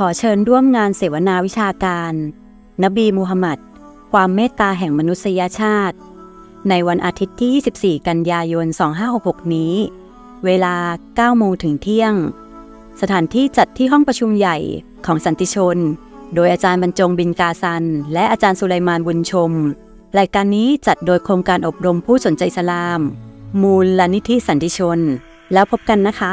ขอเชิญร่วมงานเสวนาวิชาการ นบีมูฮัมหมัด ความเมตตาแห่งมนุษยชาติ ในวันอาทิตย์ที่ 24 กันยายน 2566 นี้ เวลา9โมงถึงเที่ยง สถานที่จัดที่ห้องประชุมใหญ่ของสันติชน โดยอาจารย์บรรจงบินกาซัน และอาจารย์สุไลมานบุญชม รายการนี้จัดโดยโครงการอบรมผู้สนใจสลาม มูลลนิธิสันติชน แล้วพบกันนะคะ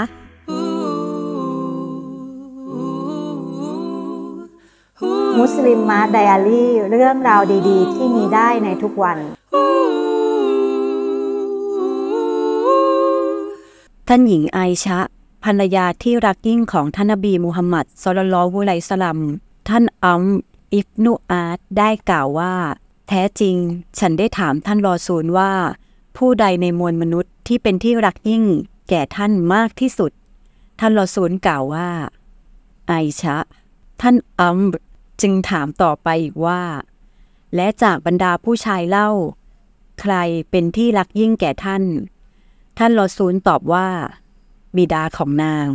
มุสลิมมาไดอารี่เรื่องราวดี ๆ ที่มีได้ในทุกวัน ท่านหญิงไอชะ ภรรยาที่รักยิ่งของท่านนบีมูฮัมมัดสลลอวุไลสลัม ท่านอัมอิฟนุอาร์ได้กล่าวว่า แท้จริง ฉันได้ถามท่านรอซูลว่า ผู้ใดในมวลมนุษย์ที่เป็นที่รักยิ่ง แก่ท่านมากที่สุด ท่านรอซูลกล่าวว่า ไอชะ ท่านอัมจึงถามต่อไปอีกว่า และจากบรรดาผู้ชายเล่า ใครเป็นที่รักยิ่งแก่ท่าน ท่านลอซูลตอบว่าบิดาของนาง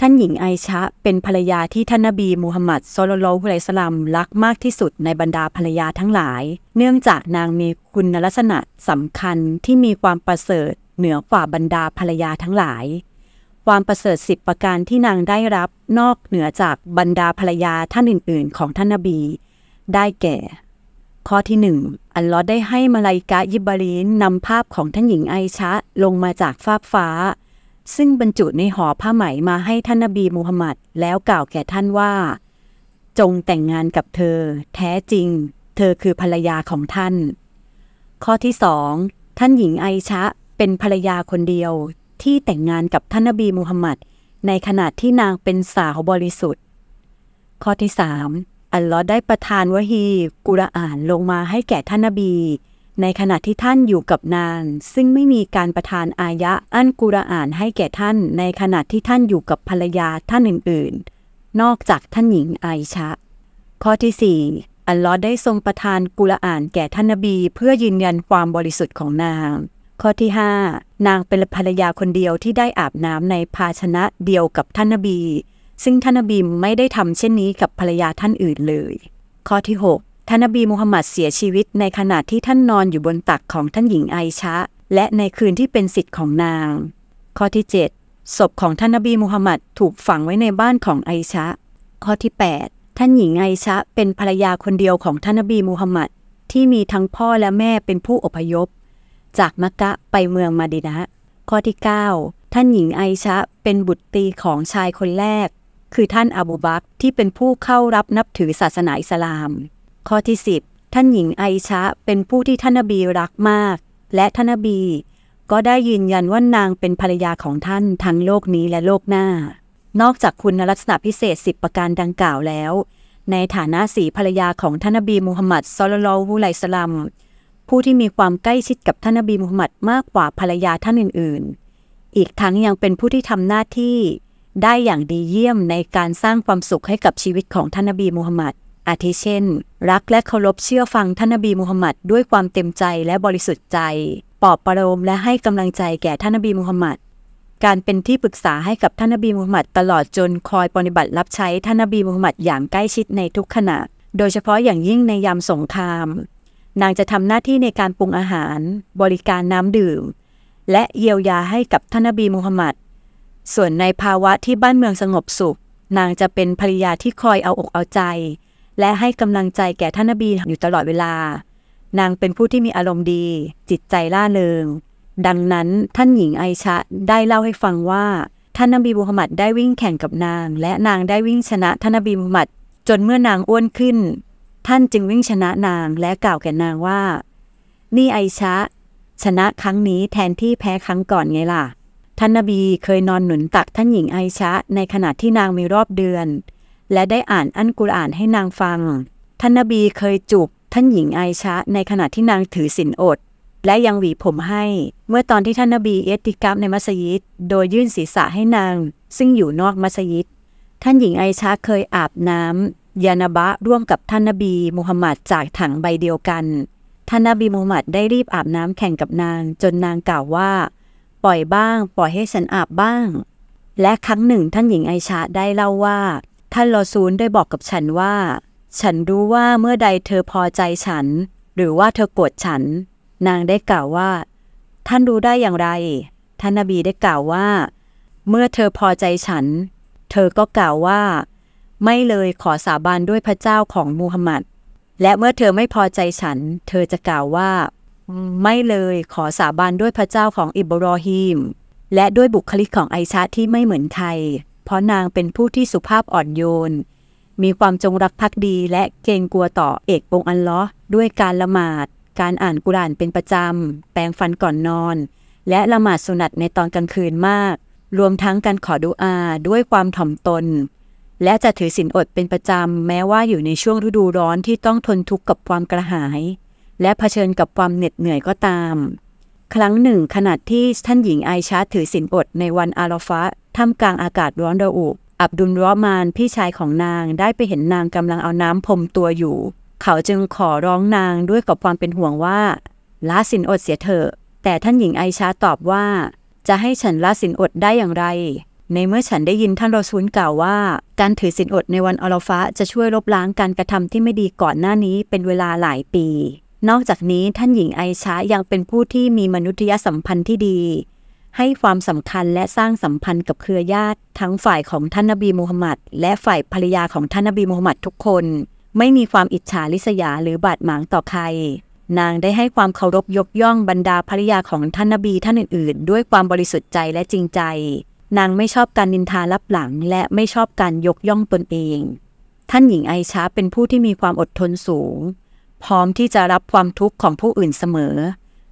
ท่านหญิงไอชะเป็นภรรยาที่ท่านนบีมูฮัมหมัดสุลลัลฮุไลสลัมรักมากที่สุดในบรรดาภรรยาทั้งหลาย เนื่องจากนางมีคุณลักษณะสำคัญที่มีความประเสริฐเหนือกว่าบรรดาภรรยาทั้งหลายความประเสริฐสิบประการที่นางได้รับนอกเหนือจากบรรดาภรรยาท่านอื่น ๆ ของท่านนบี ได้แก่ ข้อที่หนึ่งอัลลอฮ์ได้ให้มาลายกะยิบรีนนำภาพของท่านหญิงไอชะลงมาจากฟ้าฟ้า ซึ่งบรรจุในห่อผ้าไหมมาให้ท่านนบีมูฮัมหมัดแล้วกล่าวแก่ท่านว่า จงแต่งงานกับเธอ แท้จริง เธอคือภรรยาของท่าน ข้อที่สองท่านหญิงไอชะเป็นภรรยาคนเดียวที่แต่งงานกับท่านนบีมูฮัมมัด ในขณะที่นางเป็นสาวบริสุทธิ์ ข้อที่สามอัลลอฮ์ได้ประทานวะฮีกุรอานลงมาให้แก่ท่านนบี ในขณะที่ท่านอยู่กับนาง ซึ่งไม่มีการประทานอายะอันกุรอานให้แก่ท่าน ในขณะที่ท่านอยู่กับภรรยาท่านอื่นๆนอกจากท่านหญิงไอชะข้อที่สี่อัลลอฮ์ได้ทรงประทานกุรอานแก่ท่านนบีเพื่อยืนยันความบริสุทธิ์ของนางข้อที่ 5 นางเป็นภรรยาคนเดียวที่ได้อาบน้ำในภาชนะเดียวกับท่านนบี ซึ่งท่านนบีไม่ได้ทำเช่นนี้กับภรรยาท่านอื่นเลย ข้อที่ 6ท่านนบีมูฮัมหมัดเสียชีวิตในขณะที่ท่านนอนอยู่บนตักของท่านหญิงไอชะและในคืนที่เป็นสิทธิ์ของนาง ข้อที่7ศพของท่านนบีมูฮัมหมัดถูกฝังไว้ในบ้านของไอชะข้อที่ 8 ท่านหญิงไอชะเป็นภรรยาคนเดียวของท่านนบีมูฮัมหมัดที่มีทั้งพ่อและแม่เป็นผู้อพยพจากมะกะไปเมืองมาดินะข้อที่ 9 ท่านหญิงไอชะเป็นบุตรีของชายคนแรก คือท่านอบูบักที่เป็นผู้เข้ารับนับถือศาสนาอิสลามข้อที่ 10 ท่านหญิงไอชะเป็นผู้ที่ท่านนบีรักมาก และท่านนบี ก็ได้ยืนยันว่านางเป็นภรรยาของท่านทั้งโลกนี้และโลกหน้า นอกจากคุณลักษณะพิเศษสิบประการดังกล่าวแล้วในฐานะสีภรรยาของท่านนบีมูฮัมมัดสลลัลวุไลสลัมผู้ที่มีความใกล้ชิดกับท่านนบีมุฮัมมัดมากกว่าภรรยาท่านอื่นๆ อีกทั้งยังเป็นผู้ที่ทำหน้าที่ ได้อย่างดีเยี่ยมในการสร้างความสุขให้กับชีวิตของท่านนบีมูฮัมมัด อาทิเช่น รักและเคารพเชื่อฟังท่านนบีมูฮัมมัดด้วยความเต็มใจและบริสุทธิ์ใจ ปลอบประโลมและให้กำลังใจแก่ท่านนบีมูฮัมมัด การเป็นที่ปรึกษาให้กับท่านนบีมูฮัมมัดตลอดจนคอยปฏิบัติรับใช้ท่านนบีมูฮัมมัดอย่างใกล้ชิดในทุกขณะ โดยเฉพาะอย่างยิ่งในยามสงครามนางจะทำหน้าที่ในการปรุงอาหาร บริการน้ำดื่ม และเยียวยาให้กับท่านนบีมูฮัมหมัด ส่วนในภาวะที่บ้านเมืองสงบสุข นางจะเป็นภริยาที่คอยเอาอกเอาใจ และให้กำลังใจแก่ท่านนบีอยู่ตลอดเวลา นางเป็นผู้ที่มีอารมณ์ดี จิตใจร่าเริง ดังนั้นท่านหญิงไอชะได้เล่าให้ฟังว่า ท่านนบีมูฮัมหมัดได้วิ่งแข่งกับนาง และนางได้วิ่งชนะท่านนบีมูฮัมหมัดจนเมื่อนางอ้วนขึ้นท่านจึงวิ่งชนะนางและกล่าวแก่นางว่า นี่ไอชะ ชนะครั้งนี้แทนที่แพ้ครั้งก่อนไงล่ะ ท่านนบีเคยนอนหนุนตักท่านหญิงไอชะในขณะที่นางมีรอบเดือน และได้อ่านอันกุรอานให้นางฟัง ท่านนบีเคยจูบท่านหญิงไอชะในขณะที่นางถือศีลอด และยังหวีผมให้ เมื่อตอนที่ท่านนบีเอติกัมในมัสยิด โดยยื่นศีรษะให้นาง ซึ่งอยู่นอกมัสยิด ท่านหญิงไอชะเคยอาบน้ำยานาบะร่วมกับท่านนบีมูฮัมหมัดจากถังใบเดียวกันท่านนบีมูฮัมหมัดได้รีบอาบน้ำแข่งกับนาง จนนางกล่าวว่า ปล่อยบ้าง ปล่อยให้ฉันอาบบ้าง และครั้งหนึ่งท่านหญิงไอชาได้เล่าว่า ท่านลอซูลได้บอกกับฉันว่า ฉันรู้ว่าเมื่อใดเธอพอใจฉัน หรือว่าเธอโกรธฉัน นางได้กล่าวว่า ท่านรู้ได้อย่างไรท่านนบีได้กล่าวว่า เมื่อเธอพอใจฉัน เธอก็กล่าวว่าไม่เลยขอสาบานด้วยพระเจ้าของมูฮัมหมัด และเมื่อเธอไม่พอใจฉัน เธอจะกล่าวว่า ไม่เลยขอสาบานด้วยพระเจ้าของอิบรอฮีมและด้วยบุคลิกของไอชาที่ไม่เหมือนไทย เพราะนางเป็นผู้ที่สุภาพอ่อนโยน มีความจงรักภักดี และเกรงกลัวต่อเอกองอันล้อด้วยการละหมาด การอ่านกุรานเป็นประจำ แปรงฟันก่อนนอน และละหมาดสุนัตในตอนกลางคืนมาก รวมทั้งการขอดุอาด้วยความถ่อมตนและจะถือสินอดเป็นประจำแม้ว่าอยู่ในช่วงฤดูร้อนที่ต้องทนทุกข์กับความกระหาย และเผชิญกับความเหน็ดเหนื่อยก็ตาม ครั้งหนึ่งขณะที่ท่านหญิงไอชาถือสินอดในวันอาราฟะท่ามกลางอากาศร้อนระอุ อับดุลรอมานพี่ชายของนางได้ไปเห็นนางกำลังเอาน้ำพรมตัวอยู่ เขาจึงขอร้องนางด้วยกับความเป็นห่วงว่า ละสินอดเสียเถอะ แต่ท่านหญิงไอชาตอบว่า จะให้ฉันละสินอดได้อย่างไรในเมื่อฉันได้ยินท่านรอซูลกล่าวว่า การถือศีลอดในวันอัลอฟะาจะช่วยลบล้างการกระทำที่ไม่ดีก่อนหน้านี้เป็นเวลาหลายปี นอกจากนี้ท่านหญิงไอชายังเป็นผู้ที่มีมนุษยสัมพันธ์ที่ดี ให้ความสำคัญและสร้างสัมพันธ์กับเครือญาติ ทั้งฝ่ายของท่านนบีมูฮัมหมัดและฝ่ายภรรยาของท่านนบีมูฮัมหมัดทุกคน ไม่มีความอิจฉาริษยาหรือบาดหมางต่อใคร นางได้ให้ความเคารพยกย่องบรรดาภริยาของท่านนบีท่านอื่น ๆ ด้วยความบริสุทธิ์ใจและจริงใจนางไม่ชอบการนินทาลับหลังและไม่ชอบการยกย่องตนเอง ท่านหญิงไอชาเป็นผู้ที่มีความอดทนสูง พร้อมที่จะรับความทุกข์ของผู้อื่นเสมอ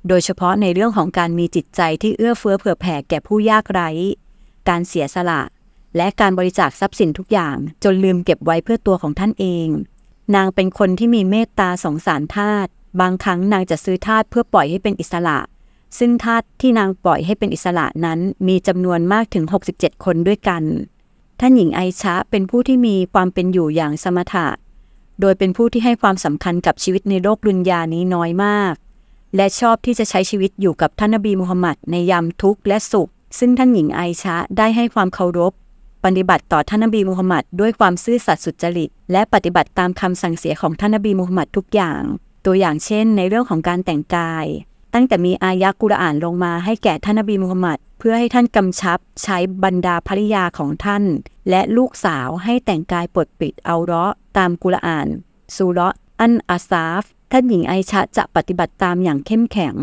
โดยเฉพาะในเรื่องของการมีจิตใจที่เอื้อเฟื้อเผื่อแผ่แก่ผู้ยากไร้ การเสียสละ และการบริจาคทรัพย์สินทุกอย่างจนลืมเก็บไว้เพื่อตัวของท่านเอง นางเป็นคนที่มีเมตตาสงสารทาตบางครั้งนางจะซื้อทาตเพื่อปล่อยให้เป็นอิสระเซึ่งทาสที่นางปล่อยให้เป็นอิสระนั้นมีจำนวนมากถึง 67 คนด้วยกัน ท่านหญิงไอชะเป็นผู้ที่มีความเป็นอยู่อย่างสมถะ โดยเป็นผู้ที่ให้ความสำคัญกับชีวิตในโลกรุนยานี้น้อยมาก และชอบที่จะใช้ชีวิตอยู่กับท่านนบีมุฮัมมัดในยามทุกข์และสุข ซึ่งท่านหญิงไอชะได้ให้ความเคารพ ปฏิบัติต่อท่านนบีมุฮัมมัดด้วยความซื่อสัตย์สุจริต และปฏิบัติตามคำสั่งเสียของท่านนบีมุฮัมมัดทุกอย่าง ตัวอย่างเช่น ในเรื่องของการแต่งกายตั้งแต่มีอายะกุรอานลงมาให้แก่ท่านนบีมุฮัมมัดเพื่อให้ท่านกำชับ ใช้บรรดาภริยาของท่าน และลูกสาวให้แต่งกายปดปิดเอาเราะตามกุรอานสุเราะอันอาซาฟท่านหญิงไอชะจะปฏิบัติตามอย่างเข้มแข็ง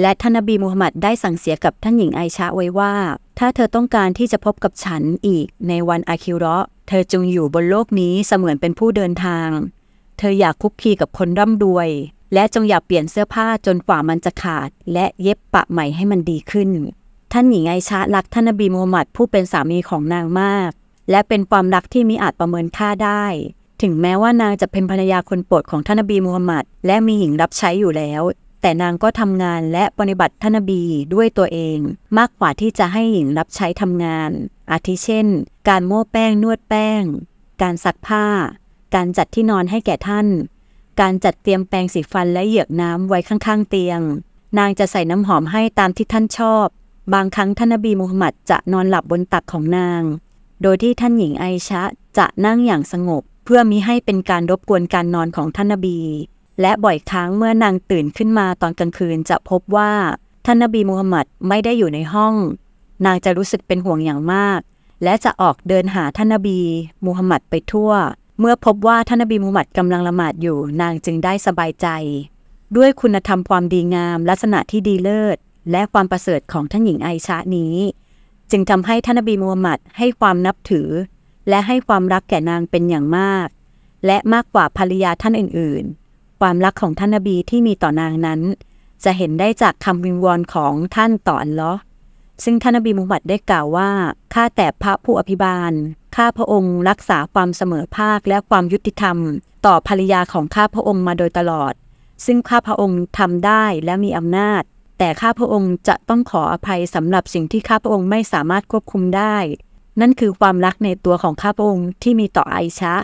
และท่านนบีมุฮัมมัดได้สั่งเสียกับท่านหญิงไอชะไว้ว่า ถ้าเธอต้องการที่จะพบกับฉันอีกในวันอาคิเราะเธอจงอยู่บนโลกนี้เสมือนเป็นผู้เดินทาง เธออยากคุกคีกับคนร่ำรวยและจงอย่าเปลี่ยนเสื้อผ้าจนกว่ามันจะขาด และเย็บปะใหม่ให้มันดีขึ้น ท่านหญิงไอชารักท่านนบีมูฮัมหมัดผู้เป็นสามีของนางมาก และเป็นความรักที่มิอาจประเมินค่าได้ ถึงแม้ว่านางจะเป็นภรรยาคนโปรดของท่านนบีมูฮัมหมัด และมีหญิงรับใช้อยู่แล้ว แต่นางก็ทำงานและปฏิบัติท่านนบีด้วยตัวเอง มากกว่าที่จะให้หญิงรับใช้ทำงาน อาทิเช่น การโม้แป้งนวดแป้ง การซักผ้า การจัดที่นอนให้แก่ท่านการจัดเตรียมแปรงสีฟันและเหยือกน้ำไว้ข้างๆเตียง นางจะใส่น้ำหอมให้ตามที่ท่านชอบ บางครั้งท่านนบีมูฮัมหมัดจะนอนหลับบนตักของนาง โดยที่ท่านหญิงไอชะ จะนั่งอย่างสงบเพื่อมิให้เป็นการรบกวนการนอนของท่านนบี และบ่อยครั้งเมื่อนางตื่นขึ้นมาตอนกลางคืนจะพบว่าท่านนบีมูฮัมหมัดไม่ได้อยู่ในห้อง นางจะรู้สึกเป็นห่วงอย่างมากและจะออกเดินหาท่านนบีมูฮัมหมัดไปทั่วเมื่อพบว่าท่านนบีมูฮัมหมัดกำลังละหมาดอยู่นางจึงได้สบายใจ ด้วยคุณธรรมความดีงาม ลักษณะที่ดีเลิศ และความประเสริฐของท่านหญิงไอชะนี้ จึงทำให้ท่านนบีมูฮัมหมัดให้ความนับถือ และให้ความรักแก่นางเป็นอย่างมาก และมากกว่าภรรยาท่านอื่นๆ ความรักของท่านนบีที่มีต่อนางนั้น จะเห็นได้จากคำวิงวอนของท่านต่ออัลลอฮ์ซึ่งท่านนบีมูฮัมหมัดได้กล่าวว่าข้าแต่พระผู้อภิบาลข้าพระองค์รักษาความเสมอภาคและความยุติธรรม ต่อภรรยาของข้าพระองค์มาโดยตลอด ซึ่งข้าพระองค์ทำได้และมีอำนาจ แต่ข้าพระองค์จะต้องขออภัยสำหรับสิ่งที่ข้าพระองค์ไม่สามารถควบคุมได้ นั่นคือความรักในตัวของข้าพระองค์ที่มีต่อไอชะ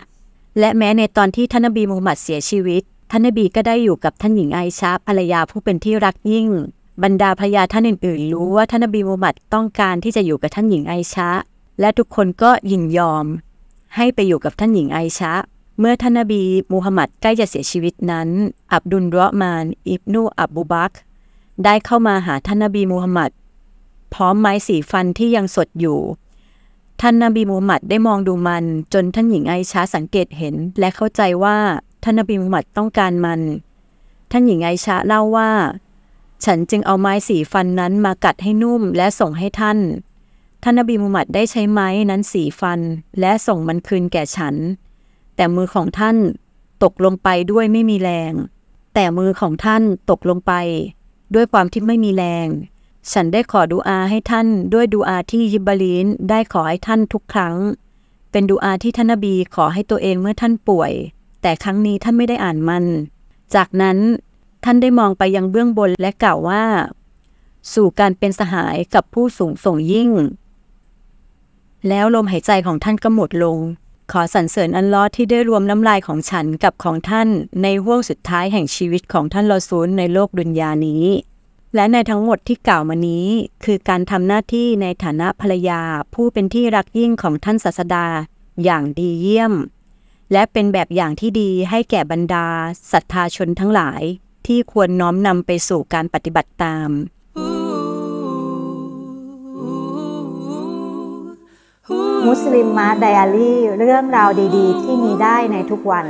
และแม้ในตอนที่ท่านนบีมูฮัมหมัดเสียชีวิตท่านนบีก็ได้อยู่กับท่านหญิงไอชะ ภรรยาผู้เป็นที่รักยิ่ง บรรดาภรรยาท่านอื่นๆรู้ว่าท่านนบีมูฮัมหมัดต้องการที่จะอยู่กับท่านหญิงไอชะและทุกคนก็ยินยอม ให้ไปอยู่กับท่านหญิงไอชะ เมื่อท่านนบีมูฮัมหมัด ใกล้จะเสียชีวิตนั้น อับดุลรอมาน อิบนูอับบูบักได้เข้ามาหาท่านนบีมูฮัมหมัดพร้อมไม้สีฟันที่ยังสดอยู่ ท่านนบีมูฮัมหมัดได้มองดูมันจนท่านหญิงไอชะสังเกตเห็น และเข้าใจว่า ท่านนบีมูฮัมหมัดต้องการมัน ท่านหญิงไอชะเล่าว่า ฉันจึงเอาไม้สีฟันนั้นมากัดให้นุ่มและส่งให้ท่านท่านนบีมูฮัมหมัดได้ใช้ไม้นั้นสีฟันและส่งมันคืนแก่ฉัน แต่มือของท่านตกลงไปด้วยไม่มีแรง แต่มือของท่านตกลงไป ด้วยความที่ไม่มีแรง ฉันได้ขอดูอาให้ท่าน ด้วยดูอาที่ยิบาลีนได้ขอให้ท่านทุกครั้ง เป็นดูอาที่ท่านนบีขอให้ตัวเองเมื่อท่านป่วย แต่ครั้งนี้ท่านไม่ได้อ่านมัน จากนั้นท่านได้มองไปยังเบื้องบนและกล่าวว่า สู่การเป็นสหายกับผู้สูงส่งยิ่งแล้วลมหายใจของท่านก็หมดลง ขอสรรเสริญอันลอที่ได้รวมน้ำลายของฉันกับของท่าน ในห่วงสุดท้ายแห่งชีวิตของท่านลอซูลในโลกดุนยานี้ และในทั้งหมดที่กล่าวมานี้ คือการทำหน้าที่ในฐานะภรรยาผู้เป็นที่รักยิ่งของท่านศาสดา อย่างดีเยี่ยม และเป็นแบบอย่างที่ดีให้แก่บรรดาศรัทธาชนทั้งหลาย ที่ควรน้อมนำไปสู่การปฏิบัติตามมุสลิมมาไดอารี่ เรื่องราวดีๆที่มีได้ในทุกวัน